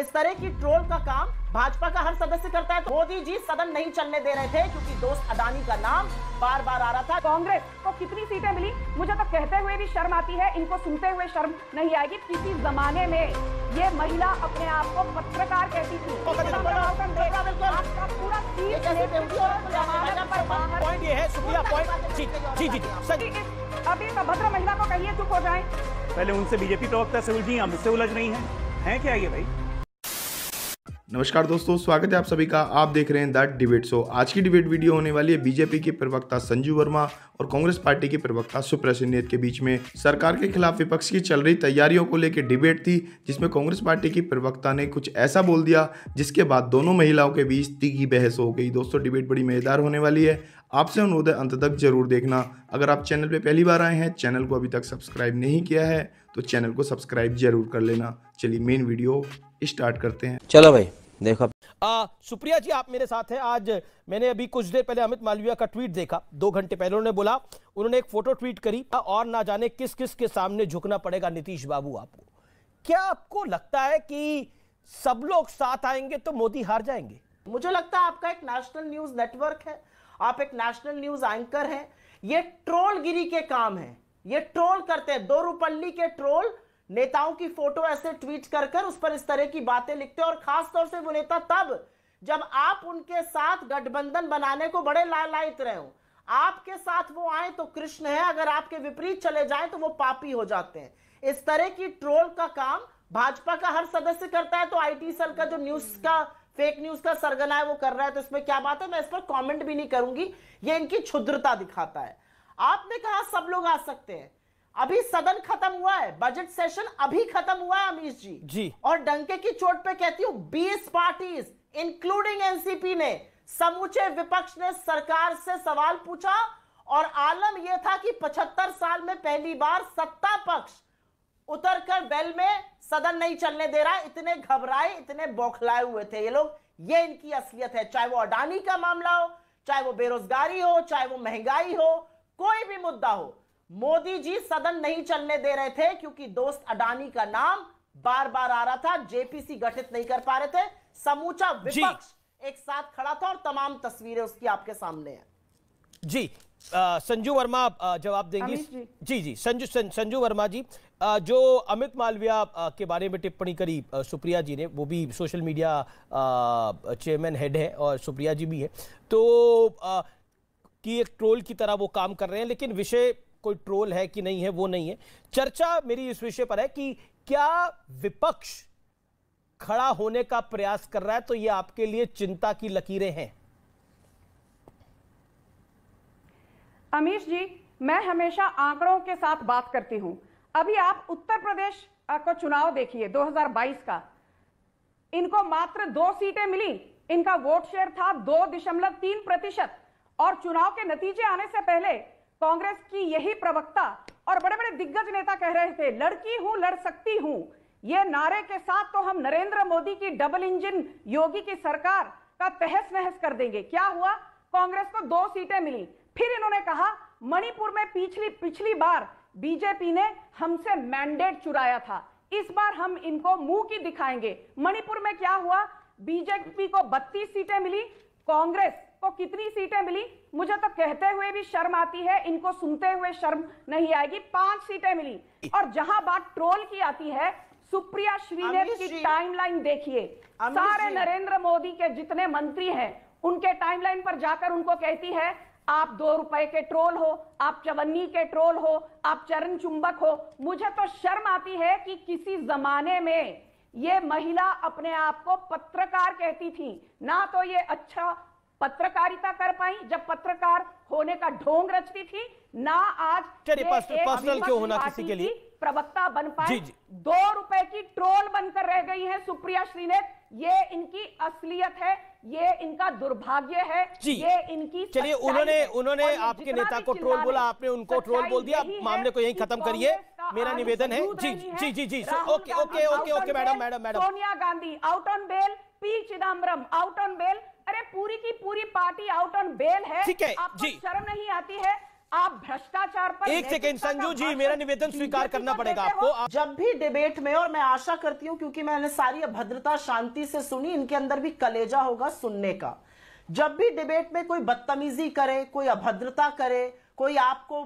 इस तरह की ट्रोल का काम भाजपा का हर सदस्य करता है तो मोदी जी सदन नहीं चलने दे रहे थे क्योंकि दोस्त अदानी का नाम बार बार आ रहा था कांग्रेस को कितनी सीटें मिली मुझे तो कहते हुए भी शर्म आती है इनको सुनते हुए शर्म नहीं आएगी किसी जमाने में ये महिला अपने आप को पत्रकार कहती थी अभी भद्र महिला को कहिए चुप हो जाए पहले उनसे बीजेपी प्रवक्ता से उलझी हम उससे उलझ रही है क्या ये भाई नमस्कार दोस्तों स्वागत है आप सभी का आप देख रहे हैं द डिबेट शो आज की डिबेट वीडियो होने वाली है बीजेपी के प्रवक्ता संजू वर्मा और कांग्रेस पार्टी के प्रवक्ता सुप्रिया सिंह के बीच में सरकार के खिलाफ विपक्ष की चल रही तैयारियों को लेकर डिबेट थी जिसमें कांग्रेस पार्टी की प्रवक्ता ने कुछ ऐसा बोल दिया जिसके बाद दोनों महिलाओं के बीच तीखी बहस हो गई दोस्तों डिबेट बड़ी मजेदार होने वाली है आपसे अनुरोध है अंत तक जरूर देखना अगर आप चैनल पर पहली बार आए हैं चैनल को अभी तक सब्सक्राइब नहीं किया है तो चैनल को सब्सक्राइब जरूर कर लेना चलिए मेन वीडियो स्टार्ट करते हैं चलो भाई देखो आ, सुप्रिया जी आप मेरे साथ हैं आज मैंने अभी कुछ देर पहले अमित मालविया का ट्वीट देखा दो घंटे पहले उन्होंने बोला उन्होंने एक फोटो ट्वीट करी और ना जाने किस किस के सामने झुकना पड़ेगा नीतीश बाबू आपको क्या आपको लगता है कि सब लोग साथ आएंगे तो मोदी हार जाएंगे मुझे लगता है आपका एक नेशनल न्यूज नेटवर्क है आप एक नेशनल न्यूज एंकर हैं ये ट्रोलगिरी के काम है ये ट्रोल करते हैं दो रूपल्ली के ट्रोल नेताओं की फोटो ऐसे ट्वीट कर कर उस पर इस तरह की बातें लिखते हैं और खासतौर से वो नेता तब जब आप उनके साथ गठबंधन बनाने को बड़े लालायित रहे हो आपके साथ वो आए तो कृष्ण है अगर आपके विपरीत चले जाए तो वो पापी हो जाते हैं इस तरह की ट्रोल का काम भाजपा का हर सदस्य करता है तो आईटी सेल का जो न्यूज का फेक न्यूज का सरगना है वो कर रहा है तो इसमें क्या बात है मैं इस पर कमेंट भी नहीं करूंगी ये इनकी क्षुद्रता दिखाता है आपने कहा सब लोग आ सकते हैं अभी सदन खत्म हुआ है बजट सेशन अभी खत्म हुआ है अमीश जी जी और डंके की चोट पे कहती हूँ बीस पार्टीज इंक्लूडिंग एनसीपी ने समूचे विपक्ष ने सरकार से सवाल पूछा और आलम यह था कि 75 साल में पहली बार सत्ता पक्ष उतर कर बेल में सदन नहीं चलने दे रहा इतने घबराए इतने बौखलाए हुए थे ये लोग ये इनकी असलियत है चाहे वो अडानी का मामला हो चाहे वो बेरोजगारी हो चाहे वो महंगाई हो कोई भी मुद्दा हो मोदी जी सदन नहीं चलने दे रहे थे क्योंकि दोस्त अडानी का नाम बार बार आ रहा था जेपीसी गठित नहीं कर पा रहे थे समूचा विपक्ष एक साथ खड़ा था और तमाम तस्वीरें उसकी आपके सामने हैं जी संजू वर्मा जवाब देंगी जी जी, जी संजू सं, संजू वर्मा जी आ, जो अमित मालविया के बारे में टिप्पणी करी सुप्रिया जी ने वो भी सोशल मीडिया चेयरमैन हेड है और सुप्रिया जी भी है तो कि एक ट्रोल की तरह वो काम कर रहे हैं लेकिन विषय कोई ट्रोल है कि नहीं है वो नहीं है चर्चा मेरी इस विषय पर है कि क्या विपक्ष खड़ा होने का प्रयास कर रहा है तो ये आपके लिए चिंता की लकीरें हैं अमीश जी मैं हमेशा आंकड़ों के साथ बात करती हूं अभी आप उत्तर प्रदेश को चुनाव देखिए 2022 का इनको मात्र दो सीटें मिली इनका वोट शेयर था दो दशमलव तीन प्रतिशत और चुनाव के नतीजे आने से पहले कांग्रेस की यही प्रवक्ता और बड़े बड़े दिग्गज नेता कह रहे थे लड़की हूं लड़ सकती हूं ये नारे के साथ तो हम नरेंद्र मोदी की डबल इंजन योगी की सरकार का तहस नहस कर देंगे क्या हुआ कांग्रेस को दो सीटें मिली फिर इन्होंने कहा मणिपुर में पिछली पिछली बार बीजेपी ने हमसे मैंडेट चुराया था इस बार हम इनको मुंह की दिखाएंगे मणिपुर में क्या हुआ बीजेपी को 32 सीटें मिली कांग्रेस को कितनी सीटें मिली मुझे तो कहते हुए भी शर्म आती है इनको सुनते हुए शर्म नहीं आएगी पांच सीटें मिली और जहां बात ट्रोल की आती है सुप्रिया श्रीनेत की टाइमलाइन देखिए सारे नरेंद्र मोदी के जितने मंत्री हैं उनके टाइमलाइन पर जाकर उनको कहती है आप दो रुपए के ट्रोल हो आप चवन्नी के ट्रोल हो आप चरण चुंबक हो मुझे तो शर्म आती है कि किसी जमाने में ये महिला अपने आप को पत्रकार कहती थी ना तो ये अच्छा पत्रकारिता कर पाई जब पत्रकार होने का ढोंग रचती थी ना आज पर्सनल क्यों होना किसी के लिए प्रवक्ता बन पाए दो रुपए की ट्रोल बनकर रह गई है सुप्रिया श्रीनेत ये इनकी असलियत है ये इनका दुर्भाग्य है ये इनकी चलिए उन्होंने उन्होंने आपके नेता को ट्रोल बोला आपने उनको ट्रोल बोल दिया मामले को यही खत्म करिए मेरा निवेदन है जी जी जी जी okay okay okay okay madam madam madam Sonia Gandhi out on bail P Chidambaram out on bail अरे पूरी की पूरी पार्टी आउट ऑन बेल है ठीक है आपको शर्म नहीं आती है आप भ्रष्टाचार पर एक सेकेंड संजू जी मेरा निवेदन स्वीकार करना पड़ेगा आपको जब भी डिबेट में और मैं आशा करती हूँ क्योंकि मैंने सारी अभद्रता शांति से सुनी इनके अंदर भी कलेजा होगा सुनने का जब भी डिबेट में कोई बदतमीजी करे कोई अभद्रता करे कोई आपको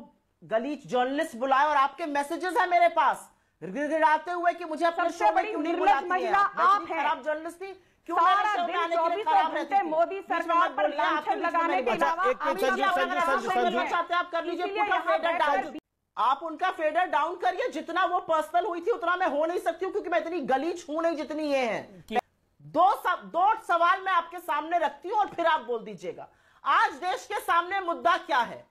गलीच जर्नलिस्ट बुलाए और आपके मैसेजेस है मेरे पास गिड़गिड़ाते हुए कि मुझे अपने शो में क्यों नहीं बुलाती आप हैं जर्नलिस्ट थी आप आप उनका फेडर डाउन करिए जितना वो पर्सनल हुई थी उतना मैं हो नहीं सकती हूँ क्योंकि मैं इतनी गलीच छू नहीं जितनी ये है दो सब, दो सवाल मैं आपके सामने रखती हूँ और फिर आप बोल दीजिएगा आज देश के सामने मुद्दा क्या है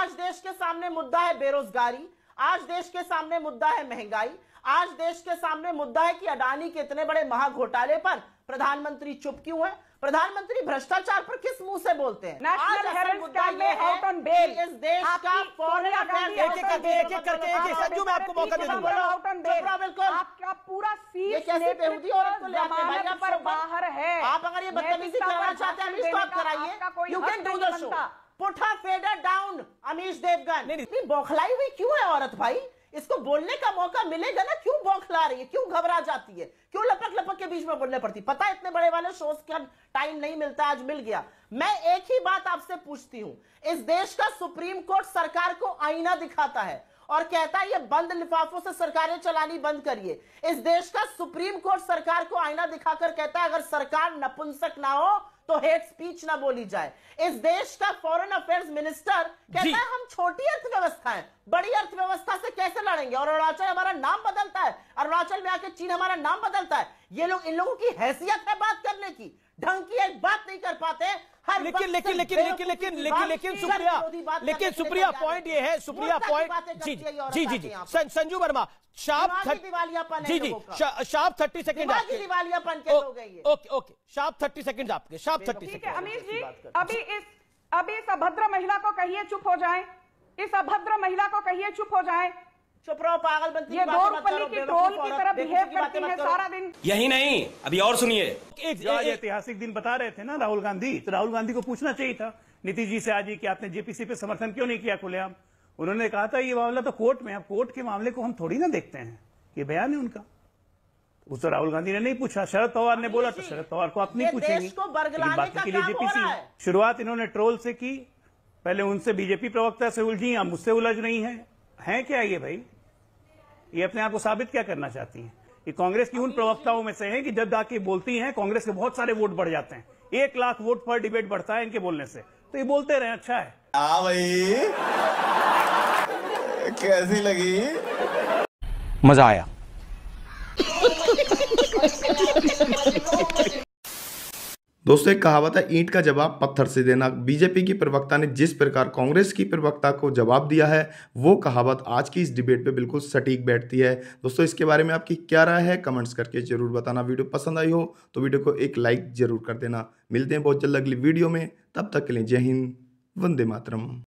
आज देश के सामने मुद्दा है बेरोजगारी आज देश के सामने मुद्दा है महंगाई आज देश के सामने मुद्दा है कि अडानी के इतने बड़े महाघोटाले पर प्रधानमंत्री चुप क्यों है प्रधानमंत्री भ्रष्टाचार पर किस मुंह से बोलते हैं नेशनल मुद्दा ये है इस देश का फॉरेन अफेयर्स एक एक करके एक एक करके मतलब एक एक सज्जू मैं आपको मौका दे दूंगा आउट ऑन बेल बिल्कुल आपका पूरा ये कैसे बेहुदी ले आते हैं भाई आप बाहर है आप अगर ये बदतमीजी करना चाहते हैं कराइए you can do the show put her fader down Amish Devgan इतनी बौखलाई हुई क्यों है औरत भाई इसको बोलने का मौका मिलेगा ना क्यों बौखला रही है क्यों घबरा जाती है क्यों लपक लपक के बीच में बोलने पड़ती पता है इतने बड़े वाले शोज का टाइम नहीं मिलता आज मिल गया मैं एक ही बात आपसे पूछती हूं इस देश का सुप्रीम कोर्ट सरकार को आईना दिखाता है और कहता है ये बंद लिफाफों से सरकारें चलानी बंद करिए इस देश का सुप्रीम कोर्ट सरकार को आईना दिखाकर कहता है अगर सरकार नपुंसक ना हो तो हेट स्पीच ना बोली जाए इस देश का फॉरेन अफेयर्स मिनिस्टर कहता है हम छोटी अर्थव्यवस्था है बड़ी अर्थव्यवस्था से कैसे लड़ेंगे और अरुणाचल हमारा नाम बदलता है अरुणाचल में आके चीन हमारा नाम बदलता है ये लोग इन लोगों की हैसियत है बात करने की ढंग की एक बात नहीं कर पाते हर लेकिन लेकिन लेकिन लेकिन लेकिन लेकिन लेकिन सुप्रिया लेकिन सुप्रिया पॉइंट ये है सुप्रिया पॉइंट जी जी जी जी संजू वर्मा शाप जी जी sharp thirty second okay okay sharp thirty second आपके शाप थर्टी सेकंड अमीर जी अभी इस अभी इस अभद्र महिला को कहिए चुप हो जाए इस अभद्र महिला को कहिए चुप हो जाए चुप रहो पागल बनती ये की की तरह बिहेव करती है सारा दिन यही नहीं अभी और सुनिए ऐतिहासिक दिन बता रहे थे ना राहुल गांधी तो राहुल गांधी को पूछना चाहिए था नीतीश जी से आज की आपने जेपीसी पे समर्थन क्यों नहीं किया खुलेआम उन्होंने कहा था ये मामला तो कोर्ट में अब कोर्ट के मामले को हम थोड़ी ना देखते हैं ये बयान है उनका उस तो राहुल गांधी ने नहीं पूछा शरद पवार ने बोला तो शरद पवार को आप नहीं पूछेंगे के लिए जेपीसी शुरुआत इन्होंने ट्रोल से की पहले उनसे बीजेपी प्रवक्ता से उलझी अब मुझसे उलझ नहीं है हैं क्या ये भाई ये अपने आप को साबित क्या करना चाहती हैं ये कांग्रेस की उन प्रवक्ताओं में से हैं कि जब आके बोलती हैं कांग्रेस के बहुत सारे वोट बढ़ जाते हैं एक लाख वोट पर डिबेट बढ़ता है इनके बोलने से तो ये बोलते रहे अच्छा है आ भाई कैसी लगी मजा आया दोस्तों एक कहावत है ईंट का जवाब पत्थर से देना बीजेपी की प्रवक्ता ने जिस प्रकार कांग्रेस की प्रवक्ता को जवाब दिया है वो कहावत आज की इस डिबेट पे बिल्कुल सटीक बैठती है दोस्तों इसके बारे में आपकी क्या राय है कमेंट्स करके जरूर बताना वीडियो पसंद आई हो तो वीडियो को एक लाइक जरूर कर देना मिलते हैं बहुत जल्द अगली वीडियो में तब तक के लिए जय हिंद वंदे मातरम